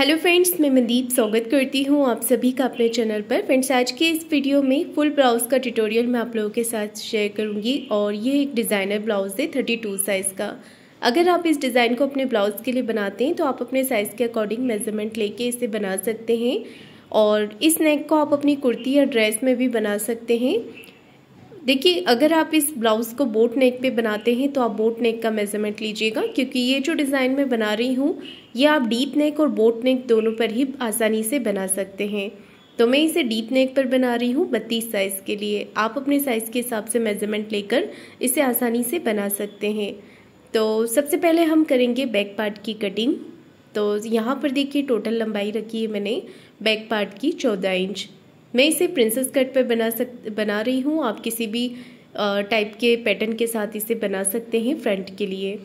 hello friends मैं मनदीप स्वागत करती हूँ आप सभी का अपने चैनल पर फ्रेंड्स आज के इस वीडियो में फुल ब्लाउज़ का ट्यूटोरियल मैं आप लोगों के साथ शेयर करूँगी और ये एक डिज़ाइनर ब्लाउज़ है थर्टी टू साइज़ का अगर आप इस डिज़ाइन को अपने ब्लाउज़ के लिए बनाते हैं तो आप अपने साइज़ के अकॉर्डिंग मेजरमेंट लेके इसे बना सकते हैं और इस नेक को आप अपनी कुर्ती या ड्रेस में भी बना सकते हैं देखिए अगर आप इस ब्लाउज़ को बोट नेक पे बनाते हैं तो आप बोट नेक का मेज़रमेंट लीजिएगा क्योंकि ये जो डिज़ाइन मैं बना रही हूँ ये आप डीप नेक और बोट नेक दोनों पर ही आसानी से बना सकते हैं तो मैं इसे डीप नेक पर बना रही हूँ बत्तीस साइज़ के लिए आप अपने साइज़ के हिसाब से मेज़रमेंट लेकर इसे आसानी से बना सकते हैं तो सबसे पहले हम करेंगे बैक पार्ट की कटिंग तो यहाँ पर देखिए टोटल लंबाई रखी है मैंने बैक पार्ट की चौदह इंच मैं इसे प्रिंसेस कट पर बना सक बना रही हूँ आप किसी भी टाइप के पैटर्न के साथ इसे बना सकते हैं फ्रंट के लिए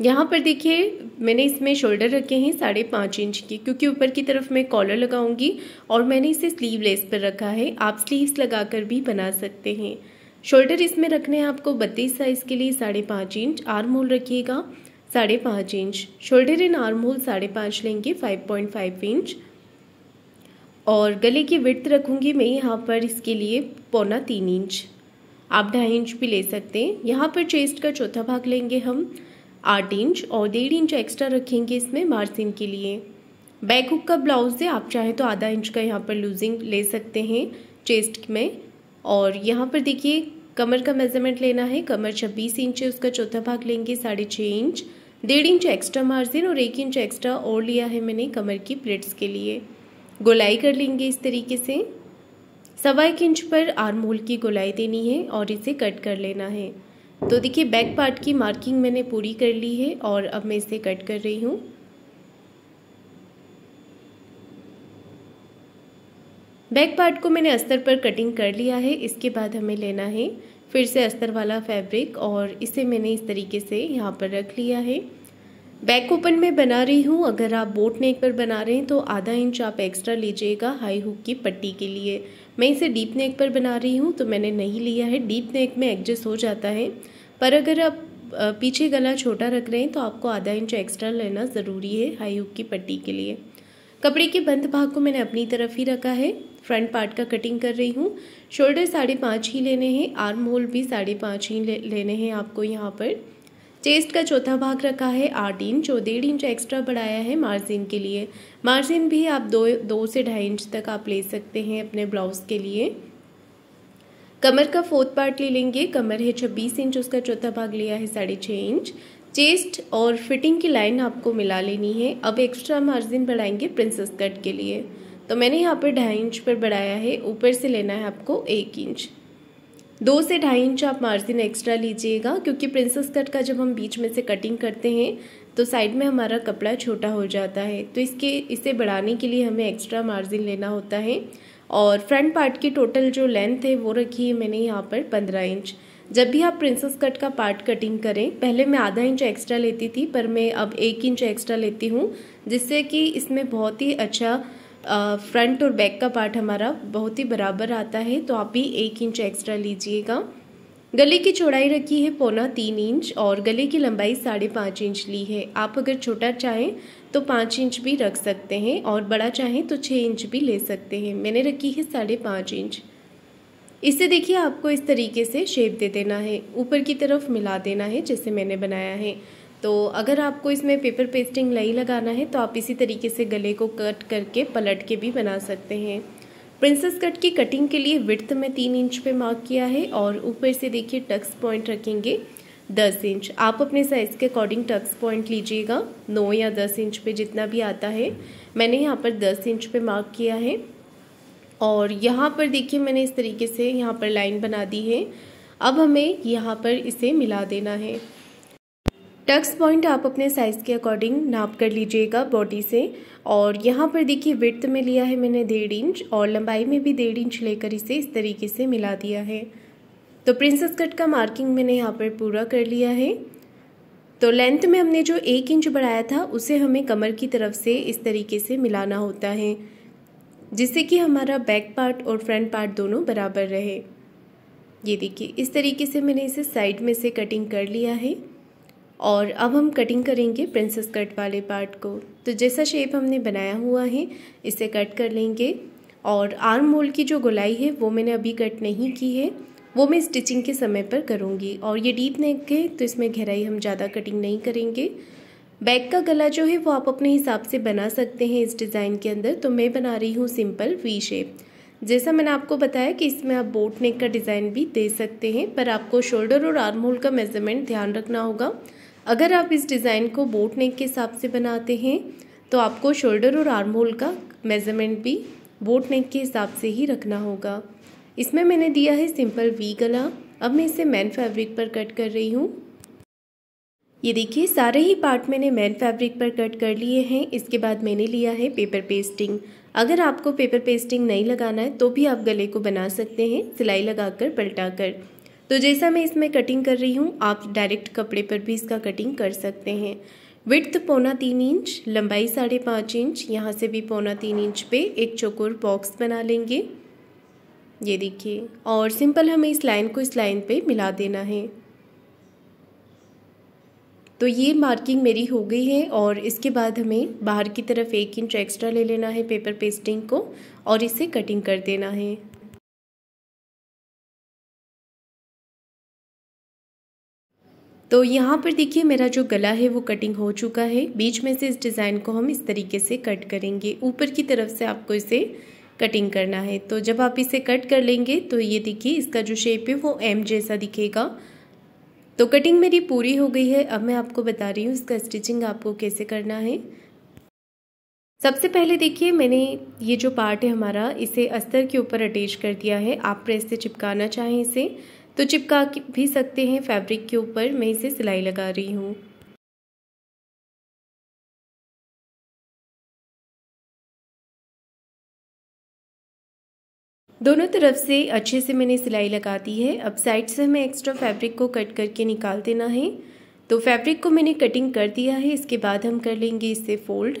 यहाँ पर देखिए मैंने इसमें शोल्डर रखे हैं साढ़े पाँच इंच के क्योंकि ऊपर की तरफ मैं कॉलर लगाऊंगी और मैंने इसे स्लीव लेस पर रखा है आप स्लीव्स लगाकर भी बना सकते हैं शोल्डर इसमें रखने हैं आपको बत्तीस साइज़ के लिए साढ़े पाँच इंच आर्म होल रखिएगा साढ़े पाँच इंच शोल्डर इन आर्म होल साढ़े पाँच लेंगे फाइव पॉइंट फाइव इंच और गले की वृत्त रखूँगी मैं यहाँ पर इसके लिए पौना तीन इंच आप ढाई इंच भी ले सकते हैं यहाँ पर चेस्ट का चौथा भाग लेंगे हम आठ इंच और डेढ़ इंच एक्स्ट्रा रखेंगे इसमें मार्सिन के लिए बैक हुक का ब्लाउज़ है आप चाहें तो आधा इंच का यहाँ पर लूजिंग ले सकते हैं चेस्ट में और यहाँ पर देखिए कमर का मेजरमेंट लेना है कमर छब्बीस इंच है उसका चौथा भाग लेंगे साढ़े छः इंच डेढ़ इंच एक्स्ट्रा मार्जिन और एक इंच एक्स्ट्रा और लिया है मैंने कमर की प्लेट्स के लिए गोलाई कर लेंगे इस तरीके से सवा एक इंच पर आर्म होल की गोलाई देनी है और इसे कट कर लेना है तो देखिए बैक पार्ट की मार्किंग मैंने पूरी कर ली है और अब मैं इसे कट कर रही हूँ बैक पार्ट को मैंने अस्तर पर कटिंग कर लिया है इसके बाद हमें लेना है फिर से अस्तर वाला फैब्रिक और इसे मैंने इस तरीके से यहाँ पर रख लिया है बैक ओपन में बना रही हूँ अगर आप बोट नेक पर बना रहे हैं तो आधा इंच आप एक्स्ट्रा लीजिएगा हाई हुक की पट्टी के लिए मैं इसे डीप नेक पर बना रही हूँ तो मैंने नहीं लिया है डीप नेक में एडजस्ट हो जाता है पर अगर आप पीछे गला छोटा रख रहे हैं तो आपको आधा इंच एक्स्ट्रा लेना ज़रूरी है हाई हुक की पट्टी के लिए कपड़े के बंद भाग को मैंने अपनी तरफ ही रखा है फ्रंट पार्ट का कटिंग कर रही हूँ शोल्डर साढ़े पाँच ही लेने हैं आर्म होल भी साढ़े पाँच ही ले, लेने हैं आपको यहाँ पर चेस्ट का चौथा भाग रखा है आठ इंच और डेढ़ इंच एक्स्ट्रा बढ़ाया है मार्जिन के लिए मार्जिन भी आप दो दो से ढाई इंच तक आप ले सकते हैं अपने ब्लाउज़ के लिए कमर का फोर्थ पार्ट ले लेंगे कमर है छब्बीस इंच उसका चौथा भाग लिया है साढ़े छः इंच चेस्ट और फिटिंग की लाइन आपको मिला लेनी है अब एक्स्ट्रा मार्जिन बढ़ाएंगे प्रिंसेस कट के लिए तो मैंने यहाँ पर ढाई इंच पर बढ़ाया है ऊपर से लेना है आपको एक इंच दो से ढाई इंच आप मार्जिन एक्स्ट्रा लीजिएगा क्योंकि प्रिंसेस कट का जब हम बीच में से कटिंग करते हैं तो साइड में हमारा कपड़ा छोटा हो जाता है तो इसके इसे बढ़ाने के लिए हमें एक्स्ट्रा मार्जिन लेना होता है और फ्रंट पार्ट की टोटल जो लेंथ है वो रखी है मैंने यहाँ पर पंद्रह इंच जब भी आप प्रिंसेस कट का पार्ट कटिंग करें पहले मैं आधा इंच एक्स्ट्रा लेती थी पर मैं अब एक इंच एक्स्ट्रा लेती हूँ जिससे कि इसमें बहुत ही अच्छा फ्रंट और बैक का पार्ट हमारा बहुत ही बराबर आता है तो आप भी एक इंच एक्स्ट्रा लीजिएगा गले की चौड़ाई रखी है पौना तीन इंच और गले की लंबाई साढ़े पाँच इंच ली है आप अगर छोटा चाहें तो पाँच इंच भी रख सकते हैं और बड़ा चाहें तो छः इंच भी ले सकते हैं मैंने रखी है साढ़े पाँच इंच इसे देखिए आपको इस तरीके से शेप दे देना है ऊपर की तरफ मिला देना है जैसे मैंने बनाया है तो अगर आपको इसमें पेपर पेस्टिंग नहीं लगाना है तो आप इसी तरीके से गले को कट करके पलट के भी बना सकते हैं प्रिंसेस कट की कटिंग के लिए विड्थ में तीन इंच पे मार्क किया है और ऊपर से देखिए टक्स पॉइंट रखेंगे दस इंच आप अपने साइज़ के अकॉर्डिंग टक्स पॉइंट लीजिएगा नौ या दस इंच पे जितना भी आता है मैंने यहाँ पर दस इंच पे मार्क किया है और यहाँ पर देखिए मैंने इस तरीके से यहाँ पर लाइन बना दी है अब हमें यहाँ पर इसे मिला देना है टक्स पॉइंट आप अपने साइज़ के अकॉर्डिंग नाप कर लीजिएगा बॉडी से और यहाँ पर देखिए विड्थ में लिया है मैंने डेढ़ इंच और लंबाई में भी डेढ़ इंच लेकर इसे इस तरीके से मिला दिया है तो प्रिंसेस कट का मार्किंग मैंने यहाँ पर पूरा कर लिया है तो लेंथ में हमने जो एक इंच बढ़ाया था उसे हमें कमर की तरफ से इस तरीके से मिलाना होता है जिससे कि हमारा बैक पार्ट और फ्रंट पार्ट दोनों बराबर रहे ये देखिए इस तरीके से मैंने इसे साइड में से कटिंग कर लिया है और अब हम कटिंग करेंगे प्रिंसेस कट वाले पार्ट को तो जैसा शेप हमने बनाया हुआ है इसे कट कर लेंगे और आर्म होल की जो गोलाई है वो मैंने अभी कट नहीं की है वो मैं स्टिचिंग के समय पर करूँगी और ये डीप नेक है तो इसमें गहराई हम ज़्यादा कटिंग नहीं करेंगे बैक का गला जो है वो आप अपने हिसाब से बना सकते हैं इस डिज़ाइन के अंदर तो मैं बना रही हूँ सिंपल वी शेप जैसा मैंने आपको बताया कि इसमें आप बोट नेक का डिज़ाइन भी दे सकते हैं पर आपको शोल्डर और आर्म होल का मेजरमेंट ध्यान रखना होगा अगर आप इस डिज़ाइन को बोट नेक के हिसाब से बनाते हैं तो आपको शोल्डर और आर्म होल का मेज़रमेंट भी बोट नेक के हिसाब से ही रखना होगा इसमें मैंने दिया है सिंपल वी गला अब मैं इसे मैन फैब्रिक पर कट कर रही हूँ ये देखिए सारे ही पार्ट मैंने मैन फैब्रिक पर कट कर लिए हैं इसके बाद मैंने लिया है पेपर पेस्टिंग अगर आपको पेपर पेस्टिंग नहीं लगाना है तो भी आप गले को बना सकते हैं सिलाई लगाकर पलटा कर तो जैसा मैं इसमें कटिंग कर रही हूँ आप डायरेक्ट कपड़े पर भी इसका कटिंग कर सकते हैं विथ्थ पौना तीन इंच लंबाई साढ़े पाँच इंच यहाँ से भी पौना तीन इंच पे एक चौकोर बॉक्स बना लेंगे ये देखिए और सिंपल हमें इस लाइन को इस लाइन पे मिला देना है तो ये मार्किंग मेरी हो गई है और इसके बाद हमें बाहर की तरफ एक इंच एक्स्ट्रा ले लेना है पेपर पेस्टिंग को और इसे कटिंग कर देना है तो यहाँ पर देखिए मेरा जो गला है वो कटिंग हो चुका है बीच में से इस डिज़ाइन को हम इस तरीके से कट करेंगे ऊपर की तरफ से आपको इसे कटिंग करना है तो जब आप इसे कट कर लेंगे तो ये देखिए इसका जो शेप है वो एम जैसा दिखेगा तो कटिंग मेरी पूरी हो गई है अब मैं आपको बता रही हूँ इसका स्टिचिंग आपको कैसे करना है सबसे पहले देखिए मैंने ये जो पार्ट है हमारा इसे अस्तर के ऊपर अटैच कर दिया है आप प्रेस से चिपकाना चाहें इसे तो चिपका भी सकते हैं फैब्रिक के ऊपर मैं इसे सिलाई लगा रही हूँ दोनों तरफ से अच्छे से मैंने सिलाई लगा दी है अब साइड से हमें एक्स्ट्रा फैब्रिक को कट करके निकाल देना है तो फैब्रिक को मैंने कटिंग कर दिया है इसके बाद हम कर लेंगे इसे फोल्ड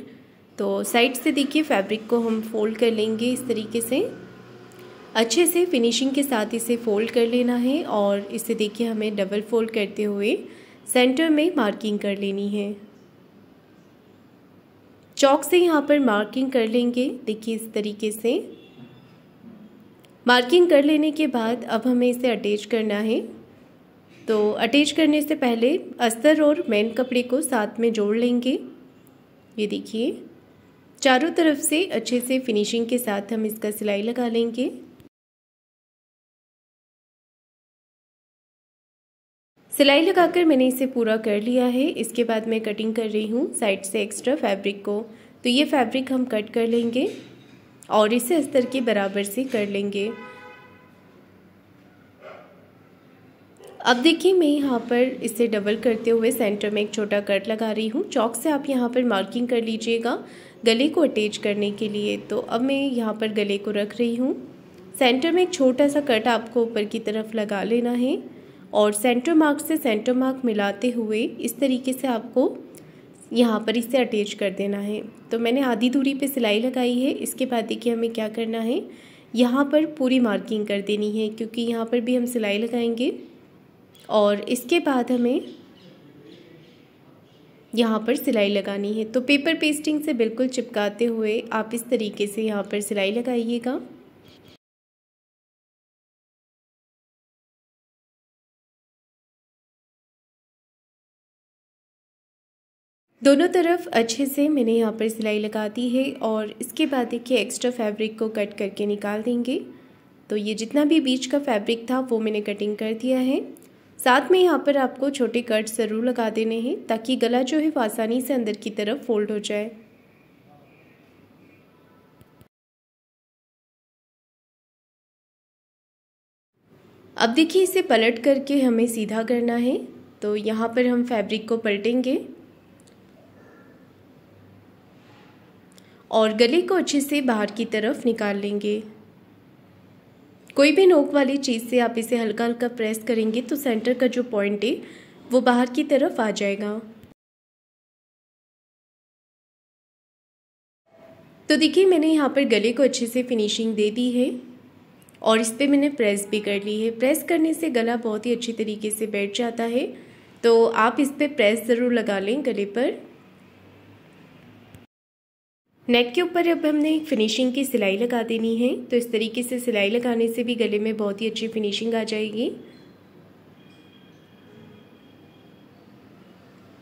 तो साइड से देखिए फैब्रिक को हम फोल्ड कर लेंगे इस तरीके से अच्छे से फिनिशिंग के साथ इसे फ़ोल्ड कर लेना है और इसे देखिए हमें डबल फोल्ड करते हुए सेंटर में मार्किंग कर लेनी है चौक से यहाँ पर मार्किंग कर लेंगे देखिए इस तरीके से मार्किंग कर लेने के बाद अब हमें इसे अटैच करना है तो अटैच करने से पहले अस्तर और मैन कपड़े को साथ में जोड़ लेंगे ये देखिए चारों तरफ से अच्छे से फिनिशिंग के साथ हम इसका सिलाई लगा लेंगे सिलाई लगाकर मैंने इसे पूरा कर लिया है इसके बाद मैं कटिंग कर रही हूँ साइड से एक्स्ट्रा फैब्रिक को तो ये फैब्रिक हम कट कर लेंगे और इसे अस्तर के बराबर से कर लेंगे अब देखिए मैं यहाँ पर इसे डबल करते हुए सेंटर में एक छोटा कट लगा रही हूँ चौक से आप यहाँ पर मार्किंग कर लीजिएगा गले को अटैच करने के लिए तो अब मैं यहाँ पर गले को रख रही हूँ सेंटर में एक छोटा सा कट आपको ऊपर की तरफ लगा लेना है और सेंटर मार्क से सेंटर मार्क मिलाते हुए इस तरीके से आपको यहाँ पर इसे अटैच कर देना है तो मैंने आधी दूरी पे सिलाई लगाई है इसके बाद देखिए हमें क्या करना है यहाँ पर पूरी मार्किंग कर देनी है क्योंकि यहाँ पर भी हम सिलाई लगाएंगे और इसके बाद हमें यहाँ पर सिलाई लगानी है तो पेपर पेस्टिंग से बिल्कुल चिपकाते हुए आप इस तरीके से यहाँ पर सिलाई लगाइएगा दोनों तरफ अच्छे से मैंने यहाँ पर सिलाई लगा दी है और इसके बाद देखिए एक्स्ट्रा फैब्रिक को कट करके निकाल देंगे तो ये जितना भी बीच का फैब्रिक था वो मैंने कटिंग कर दिया है साथ में यहाँ पर आपको छोटे कट ज़रूर लगा देने हैं ताकि गला जो है वो आसानी से अंदर की तरफ फोल्ड हो जाए अब देखिए इसे पलट करके हमें सीधा करना है तो यहाँ पर हम फैब्रिक को पलटेंगे और गले को अच्छे से बाहर की तरफ निकाल लेंगे कोई भी नोक वाली चीज़ से आप इसे हल्का हल्का प्रेस करेंगे तो सेंटर का जो पॉइंट है वो बाहर की तरफ आ जाएगा तो देखिए मैंने यहाँ पर गले को अच्छे से फिनिशिंग दे दी है और इस पर मैंने प्रेस भी कर ली है प्रेस करने से गला बहुत ही अच्छी तरीके से बैठ जाता है तो आप इस पर प्रेस ज़रूर लगा लें गले पर नेक के ऊपर अब हमने फिनिशिंग की सिलाई लगा देनी है तो इस तरीके से सिलाई लगाने से भी गले में बहुत ही अच्छी फिनिशिंग आ जाएगी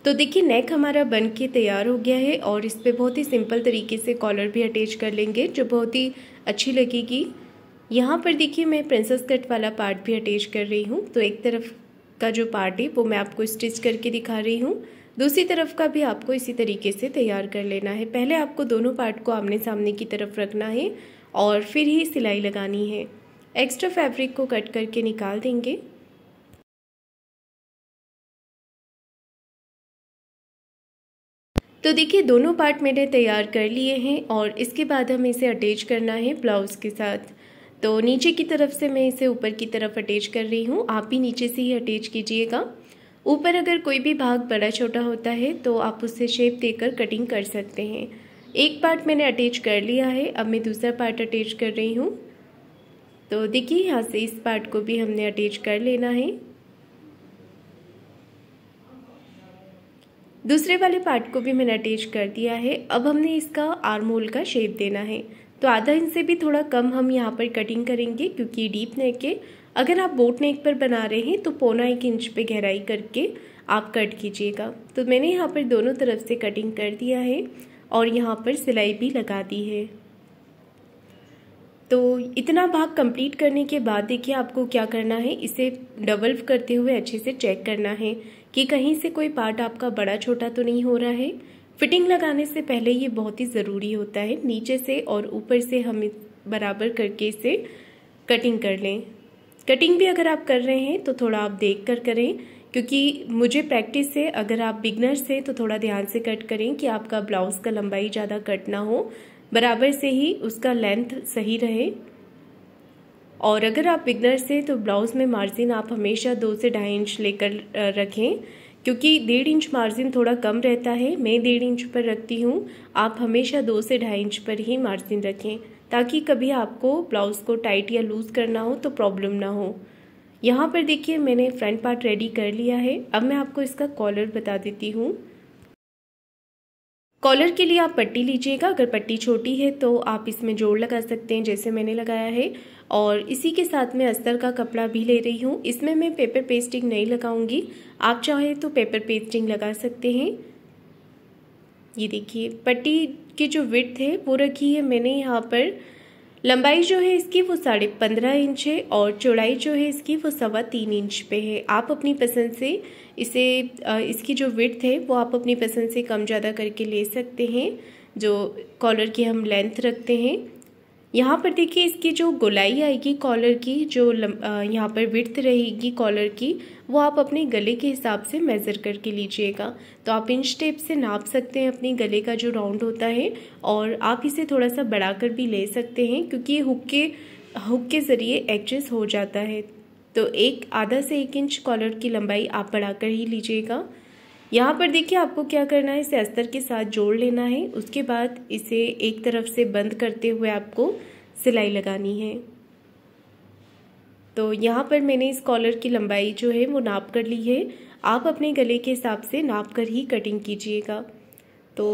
तो देखिए नेक हमारा बन के तैयार हो गया है और इस पर बहुत ही सिंपल तरीके से कॉलर भी अटैच कर लेंगे जो बहुत ही अच्छी लगेगी यहाँ पर देखिए मैं प्रिंसेस कट वाला पार्ट भी अटैच कर रही हूँ तो एक तरफ का जो पार्ट है वो मैं आपको स्टिच करके दिखा रही हूँ दूसरी तरफ का भी आपको इसी तरीके से तैयार कर लेना है पहले आपको दोनों पार्ट को आमने सामने की तरफ रखना है और फिर ही सिलाई लगानी है एक्स्ट्रा फैब्रिक को कट करके निकाल देंगे तो देखिए दोनों पार्ट मैंने तैयार कर लिए हैं और इसके बाद हमें इसे अटैच करना है ब्लाउज़ के साथ तो नीचे की तरफ से मैं इसे ऊपर की तरफ अटैच कर रही हूँ आप भी नीचे से ही अटैच कीजिएगा ऊपर अगर कोई भी भाग बड़ा छोटा होता है तो आप उससे शेप देकर कटिंग कर सकते हैं एक पार्ट मैंने अटैच कर लिया है अब मैं दूसरा पार्ट अटैच कर रही हूँ तो देखिए यहाँ से इस पार्ट को भी हमने अटैच कर लेना है दूसरे वाले पार्ट को भी मैंने अटैच कर दिया है अब हमने इसका आर्म होल का शेप देना है तो आधा इंच से भी थोड़ा कम हम यहाँ पर कटिंग करेंगे क्योंकि डीप नेक के अगर आप बोट नेक पर बना रहे हैं तो पौना एक इंच पे गहराई करके आप कट कीजिएगा तो मैंने यहाँ पर दोनों तरफ से कटिंग कर दिया है और यहाँ पर सिलाई भी लगा दी है तो इतना भाग कंप्लीट करने के बाद देखिए आपको क्या करना है इसे डबल करते हुए अच्छे से चेक करना है कि कहीं से कोई पार्ट आपका बड़ा छोटा तो नहीं हो रहा है फिटिंग लगाने से पहले ये बहुत ही ज़रूरी होता है नीचे से और ऊपर से हम बराबर करके इसे कटिंग कर लें कटिंग भी अगर आप कर रहे हैं तो थोड़ा आप देख कर करें क्योंकि मुझे प्रैक्टिस है अगर आप बिगनर से तो थोड़ा ध्यान से कट करें कि आपका ब्लाउज़ का लंबाई ज़्यादा कट ना हो बराबर से ही उसका लेंथ सही रहे और अगर आप बिगनर से तो ब्लाउज़ में मार्जिन आप हमेशा दो से ढाई इंच लेकर रखें क्योंकि डेढ़ इंच मार्जिन थोड़ा कम रहता है मैं डेढ़ इंच पर रखती हूँ आप हमेशा दो से ढाई इंच पर ही मार्जिन रखें ताकि कभी आपको ब्लाउज़ को टाइट या लूज़ करना हो तो प्रॉब्लम ना हो यहाँ पर देखिए मैंने फ्रंट पार्ट रेडी कर लिया है अब मैं आपको इसका कॉलर बता देती हूँ कॉलर के लिए आप पट्टी लीजिएगा अगर पट्टी छोटी है तो आप इसमें जोड़ लगा सकते हैं जैसे मैंने लगाया है और इसी के साथ मैं अस्तर का कपड़ा भी ले रही हूँ इसमें मैं पेपर पेस्टिंग नहीं लगाऊंगी आप चाहे तो पेपर पेस्टिंग लगा सकते हैं ये देखिए पट्टी की जो विथ है वो रखी है मैंने यहाँ पर लंबाई जो है इसकी वो साढ़े पंद्रह इंच है और चौड़ाई जो है इसकी वो सवा तीन इंच पे है आप अपनी पसंद से इसे इसकी जो विथ है वो आप अपनी पसंद से कम ज़्यादा करके ले सकते हैं जो कॉलर की हम लेंथ रखते हैं यहाँ पर देखिए इसकी जो गोलाई आएगी कॉलर की जो यहाँ पर विर्थ रहेगी कॉलर की वो आप अपने गले के हिसाब से मेज़र करके लीजिएगा तो आप इंच टेप से नाप सकते हैं अपने गले का जो राउंड होता है और आप इसे थोड़ा सा बढ़ाकर भी ले सकते हैं क्योंकि ये हुक के हुक के ज़रिए एडजस्ट हो जाता है तो एक आधा से एक इंच कॉलर की लंबाई आप कर ही लीजिएगा यहाँ पर देखिए आपको क्या करना है इसे अस्तर के साथ जोड़ लेना है उसके बाद इसे एक तरफ से बंद करते हुए आपको सिलाई लगानी है तो यहाँ पर मैंने इस कॉलर की लंबाई जो है वो नाप कर ली है आप अपने गले के हिसाब से नाप कर ही कटिंग कीजिएगा तो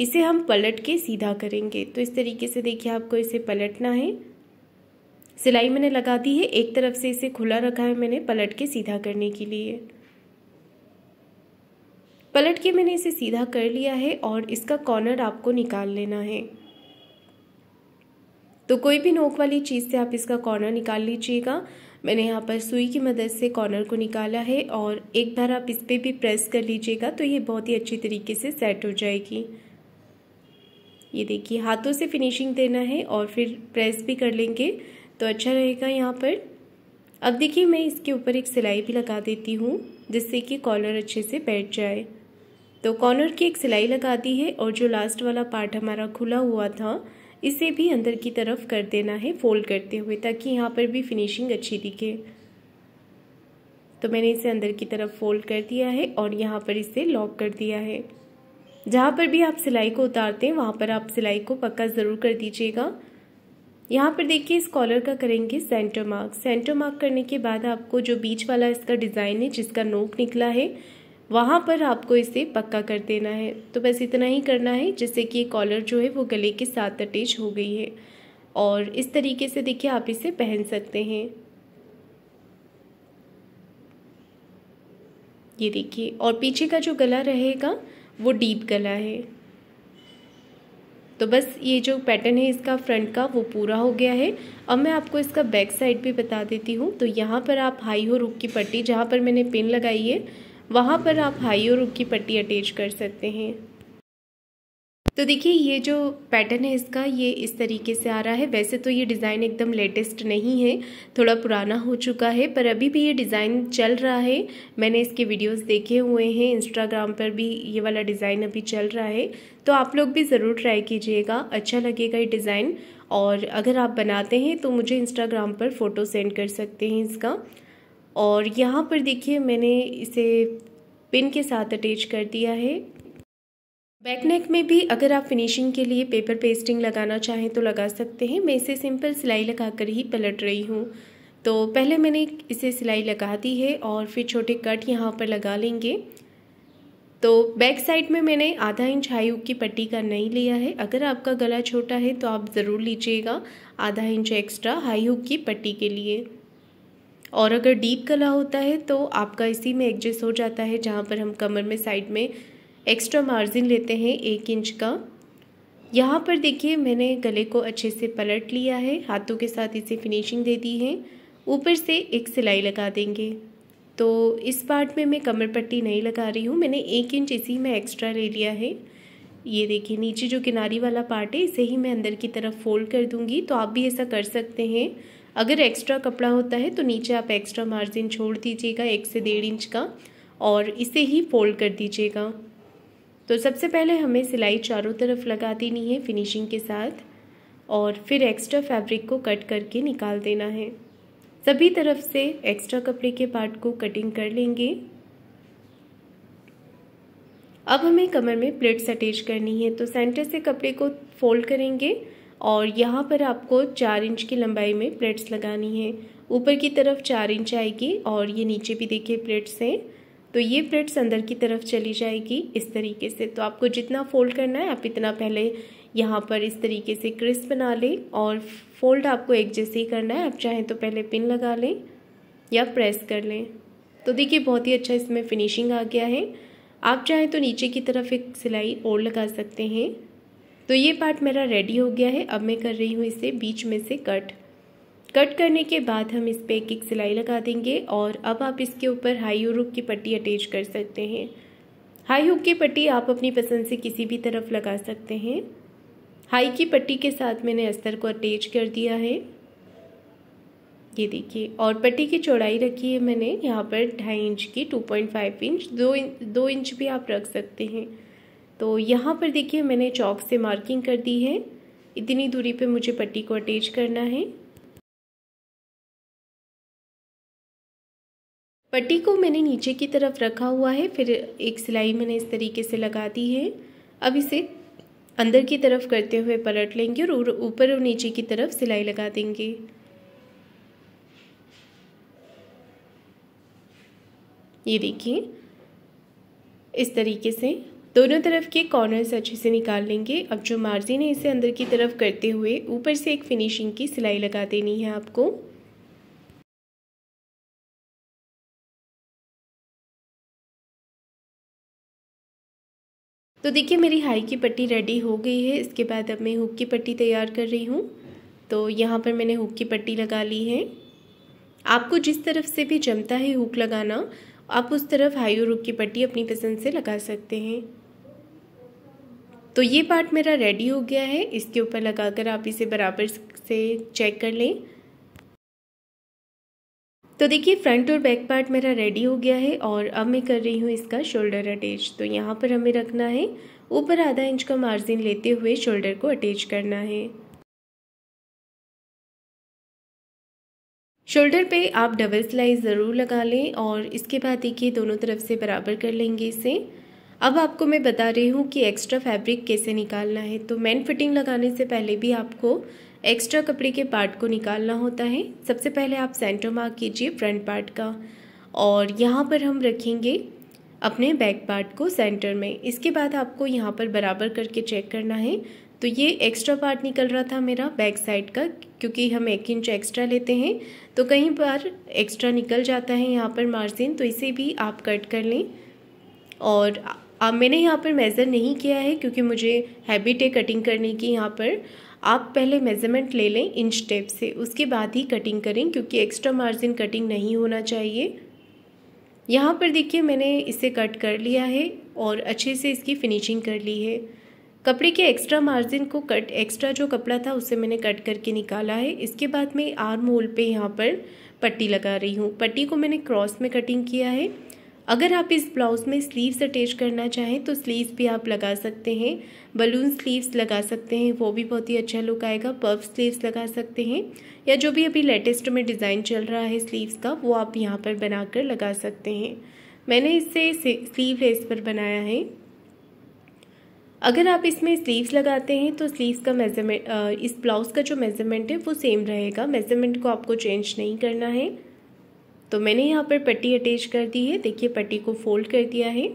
इसे हम पलट के सीधा करेंगे तो इस तरीके से देखिए आपको इसे पलटना है सिलाई मैंने लगा दी है एक तरफ से इसे खुला रखा है मैंने पलट के सीधा करने के लिए पलट के मैंने इसे सीधा कर लिया है और इसका कॉर्नर आपको निकाल लेना है तो कोई भी नोक वाली चीज़ से आप इसका कॉर्नर निकाल लीजिएगा मैंने यहाँ पर सुई की मदद से कॉर्नर को निकाला है और एक बार आप इस पर भी प्रेस कर लीजिएगा तो ये बहुत ही अच्छी तरीके से सेट हो जाएगी ये देखिए हाथों से फिनिशिंग देना है और फिर प्रेस भी कर लेंगे तो अच्छा रहेगा यहाँ पर अब देखिए मैं इसके ऊपर एक सिलाई भी लगा देती हूँ जिससे कि कॉलर अच्छे से बैठ जाए तो कॉर्नर की एक सिलाई लगा दी है और जो लास्ट वाला पार्ट हमारा खुला हुआ था इसे भी अंदर की तरफ कर देना है फोल्ड करते हुए ताकि यहाँ पर भी फिनिशिंग अच्छी दिखे तो मैंने इसे अंदर की तरफ फोल्ड कर दिया है और यहाँ पर इसे लॉक कर दिया है जहाँ पर भी आप सिलाई को उतारते हैं वहाँ पर आप सिलाई को पक्का ज़रूर कर दीजिएगा यहाँ पर देखिए इस कॉलर का करेंगे सेंटर मार्क सेंटर मार्क करने के बाद आपको जो बीच वाला इसका डिज़ाइन है जिसका नोक निकला है वहाँ पर आपको इसे पक्का कर देना है तो बस इतना ही करना है जिससे कि ये कॉलर जो है वो गले के साथ अटैच हो गई है और इस तरीके से देखिए आप इसे पहन सकते हैं ये देखिए और पीछे का जो गला रहेगा वो डीप गला है तो बस ये जो पैटर्न है इसका फ्रंट का वो पूरा हो गया है अब मैं आपको इसका बैक साइड भी बता देती हूँ तो यहाँ पर आप हाई हो रुक की पट्टी जहाँ पर मैंने पिन लगाई है वहाँ पर आप हाई और की पट्टी अटैच कर सकते हैं तो देखिए ये जो पैटर्न है इसका ये इस तरीके से आ रहा है वैसे तो ये डिज़ाइन एकदम लेटेस्ट नहीं है थोड़ा पुराना हो चुका है पर अभी भी ये डिज़ाइन चल रहा है मैंने इसके वीडियोस देखे हुए हैं इंस्टाग्राम पर भी ये वाला डिज़ाइन अभी चल रहा है तो आप लोग भी ज़रूर ट्राई कीजिएगा अच्छा लगेगा ये डिज़ाइन और अगर आप बनाते हैं तो मुझे इंस्टाग्राम पर फ़ोटो सेंड कर सकते हैं इसका और यहाँ पर देखिए मैंने इसे पिन के साथ अटैच कर दिया है बैक नेक में भी अगर आप फिनिशिंग के लिए पेपर पेस्टिंग लगाना चाहें तो लगा सकते हैं मैं इसे सिंपल सिलाई लगाकर ही पलट रही हूँ तो पहले मैंने इसे सिलाई लगा दी है और फिर छोटे कट यहाँ पर लगा लेंगे तो बैक साइड में मैंने आधा इंच हाई हुक की पट्टी का नहीं लिया है अगर आपका गला छोटा है तो आप ज़रूर लीजिएगा आधा इंच एक्स्ट्रा हाई हुक की पट्टी के लिए और अगर डीप गला होता है तो आपका इसी में एडजस्ट हो जाता है जहाँ पर हम कमर में साइड में एक्स्ट्रा मार्जिन लेते हैं एक इंच का यहाँ पर देखिए मैंने गले को अच्छे से पलट लिया है हाथों के साथ इसे फिनिशिंग दे दी है ऊपर से एक सिलाई लगा देंगे तो इस पार्ट में मैं कमर पट्टी नहीं लगा रही हूँ मैंने एक इंच इसी में एक्स्ट्रा ले लिया है ये देखिए नीचे जो किनारी वाला पार्ट है इसे ही मैं अंदर की तरफ फोल्ड कर दूँगी तो आप भी ऐसा कर सकते हैं अगर एक्स्ट्रा कपड़ा होता है तो नीचे आप एक्स्ट्रा मार्जिन छोड़ दीजिएगा एक से डेढ़ इंच का और इसे ही फोल्ड कर दीजिएगा तो सबसे पहले हमें सिलाई चारों तरफ लगा देनी है फिनिशिंग के साथ और फिर एक्स्ट्रा फैब्रिक को कट करके निकाल देना है सभी तरफ से एक्स्ट्रा कपड़े के पार्ट को कटिंग कर लेंगे अब हमें कमर में प्लेट्स अटैच करनी है तो सेंटर से कपड़े को फोल्ड करेंगे और यहाँ पर आपको चार इंच की लंबाई में प्लेट्स लगानी है ऊपर की तरफ चार इंच आएगी और ये नीचे भी देखिए प्लेट्स हैं तो ये प्लेट्स अंदर की तरफ चली जाएगी इस तरीके से तो आपको जितना फोल्ड करना है आप इतना पहले यहाँ पर इस तरीके से क्रिस्प बना लें और फोल्ड आपको एक जैसे ही करना है आप चाहें तो पहले पिन लगा लें या प्रेस कर लें तो देखिए बहुत ही अच्छा इसमें फिनिशिंग आ गया है आप चाहें तो नीचे की तरफ एक सिलाई और लगा सकते हैं तो ये पार्ट मेरा रेडी हो गया है अब मैं कर रही हूँ इसे बीच में से कट कट करने के बाद हम इस पर एक एक सिलाई लगा देंगे और अब आप इसके ऊपर हाई रुक की पट्टी अटैच कर सकते हैं हाई हुक की पट्टी आप अपनी पसंद से किसी भी तरफ लगा सकते हैं हाई की पट्टी के साथ मैंने अस्तर को अटैच कर दिया है ये देखिए और पट्टी की चौड़ाई रखी है मैंने यहाँ पर ढाई इंच की टू पॉइंट फाइव इंच दो इंच दो इंच भी आप रख सकते हैं तो यहाँ पर देखिए मैंने चौक से मार्किंग कर दी है इतनी दूरी पे मुझे पट्टी को अटैच करना है पट्टी को मैंने नीचे की तरफ रखा हुआ है फिर एक सिलाई मैंने इस तरीके से लगा दी है अब इसे अंदर की तरफ करते हुए पलट लेंगे और ऊपर और नीचे की तरफ सिलाई लगा देंगे ये देखिए इस तरीके से दोनों तरफ के कॉर्नर्स अच्छे से निकाल लेंगे अब जो मार्जिन है इसे अंदर की तरफ करते हुए ऊपर से एक फिनिशिंग की सिलाई लगा देनी है आपको तो देखिए मेरी हाई की पट्टी रेडी हो गई है इसके बाद अब मैं हुक की पट्टी तैयार कर रही हूँ तो यहाँ पर मैंने हुक की पट्टी लगा ली है आपको जिस तरफ से भी जमता है हुक लगाना आप उस तरफ हाई और हुक की पट्टी अपनी पसंद से लगा सकते हैं तो ये पार्ट मेरा रेडी हो गया है इसके ऊपर लगाकर आप इसे बराबर से चेक कर लें तो देखिए फ्रंट और बैक पार्ट मेरा रेडी हो गया है और अब मैं कर रही हूँ इसका शोल्डर अटैच तो यहाँ पर हमें रखना है ऊपर आधा इंच का मार्जिन लेते हुए शोल्डर को अटैच करना है शोल्डर पे आप डबल सिलाई ज़रूर लगा लें और इसके बाद देखिए दोनों तरफ से बराबर कर लेंगे इसे अब आपको मैं बता रही हूँ कि एक्स्ट्रा फैब्रिक कैसे निकालना है तो मैन फिटिंग लगाने से पहले भी आपको एक्स्ट्रा कपड़े के पार्ट को निकालना होता है सबसे पहले आप सेंटर मार्क कीजिए फ्रंट पार्ट का और यहाँ पर हम रखेंगे अपने बैक पार्ट को सेंटर में इसके बाद आपको यहाँ पर बराबर करके चेक करना है तो ये एक्स्ट्रा पार्ट निकल रहा था मेरा बैक साइड का क्योंकि हम एक इंच एक्स्ट्रा लेते हैं तो कहीं पर एक्स्ट्रा निकल जाता है यहाँ पर मार्जिन तो इसे भी आप कट कर लें और आ, मैंने यहाँ पर मेज़र नहीं किया है क्योंकि मुझे हैबिट है कटिंग करने की यहाँ पर आप पहले मेज़रमेंट ले लें इंच टेप से उसके बाद ही कटिंग करें क्योंकि एक्स्ट्रा मार्जिन कटिंग नहीं होना चाहिए यहाँ पर देखिए मैंने इसे कट कर लिया है और अच्छे से इसकी फिनिशिंग कर ली है कपड़े के एक्स्ट्रा मार्जिन को कट एक्स्ट्रा जो कपड़ा था उसे मैंने कट करके निकाला है इसके बाद मैं आर्म होल पे यहाँ पर पट्टी लगा रही हूँ पट्टी को मैंने क्रॉस में कटिंग किया है अगर आप इस ब्लाउज़ में स्लीव्स अटैच करना चाहें तो स्लीव्स भी आप लगा सकते हैं बलून स्लीव्स लगा सकते हैं वो भी बहुत ही अच्छा लुक आएगा पर्व स्लीव्स लगा सकते हैं या जो भी अभी लेटेस्ट में डिज़ाइन चल रहा है स्लीव्स का वो आप यहाँ पर बनाकर लगा सकते हैं मैंने इससे स्लीव लेस पर बनाया है अगर आप इसमें स्लीव्स लगाते हैं तो स्लीव्स का मेजरमेंट इस ब्लाउज़ का जो मेजरमेंट है वो सेम रहेगा मेजरमेंट को आपको चेंज नहीं करना है तो मैंने यहाँ पर पट्टी अटैच कर दी है देखिए पट्टी को फोल्ड कर दिया है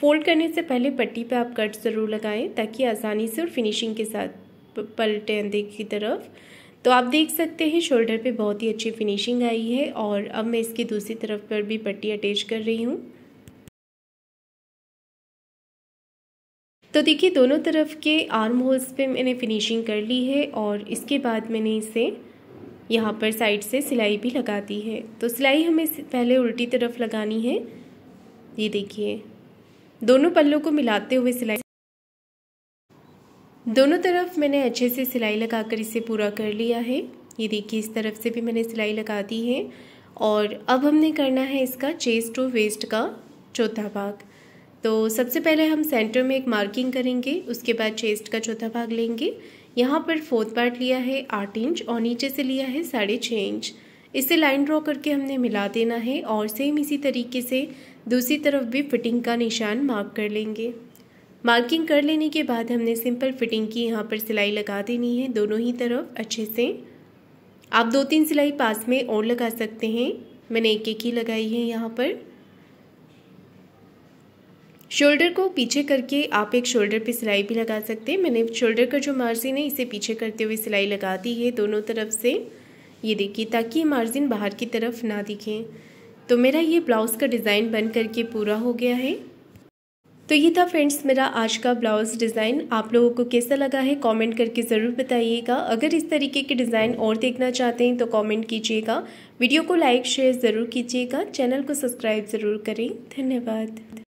फोल्ड करने से पहले पट्टी पे आप कट ज़रूर लगाएं ताकि आसानी से और फिनिशिंग के साथ पलटे अंधे की तरफ तो आप देख सकते हैं शोल्डर पे बहुत ही अच्छी फिनिशिंग आई है और अब मैं इसकी दूसरी तरफ पर भी पट्टी अटैच कर रही हूँ तो देखिए दोनों तरफ के आर्म होल्स पे मैंने फिनिशिंग कर ली है और इसके बाद मैंने इसे यहाँ पर साइड से सिलाई भी लगा दी है तो सिलाई हमें पहले उल्टी तरफ लगानी है ये देखिए दोनों पल्लों को मिलाते हुए सिलाई दोनों तरफ मैंने अच्छे से सिलाई लगाकर इसे पूरा कर लिया है ये देखिए इस तरफ से भी मैंने सिलाई लगा दी है और अब हमने करना है इसका चेस्ट और वेस्ट का चौथा भाग तो सबसे पहले हम सेंटर में एक मार्किंग करेंगे उसके बाद चेस्ट का चौथा भाग लेंगे यहाँ पर फोर्थ पार्ट लिया है आठ इंच और नीचे से लिया है साढ़े छः इंच इसे लाइन ड्रॉ करके हमने मिला देना है और सेम इसी तरीके से दूसरी तरफ भी फिटिंग का निशान मार्क कर लेंगे मार्किंग कर लेने के बाद हमने सिंपल फिटिंग की यहाँ पर सिलाई लगा देनी है दोनों ही तरफ अच्छे से आप दो तीन सिलाई पास में और लगा सकते हैं मैंने एक एक ही लगाई है यहाँ पर शोल्डर को पीछे करके आप एक शोल्डर पे सिलाई भी लगा सकते हैं मैंने शोल्डर का जो मार्जिन है इसे पीछे करते हुए सिलाई लगा दी है दोनों तरफ से ये देखिए ताकि ये मार्जिन बाहर की तरफ ना दिखें तो मेरा ये ब्लाउज़ का डिज़ाइन बन करके पूरा हो गया है तो ये था फ्रेंड्स मेरा आज का ब्लाउज़ डिज़ाइन आप लोगों को कैसा लगा है कमेंट करके ज़रूर बताइएगा अगर इस तरीके के डिज़ाइन और देखना चाहते हैं तो कमेंट कीजिएगा वीडियो को लाइक शेयर ज़रूर कीजिएगा चैनल को सब्सक्राइब ज़रूर करें धन्यवाद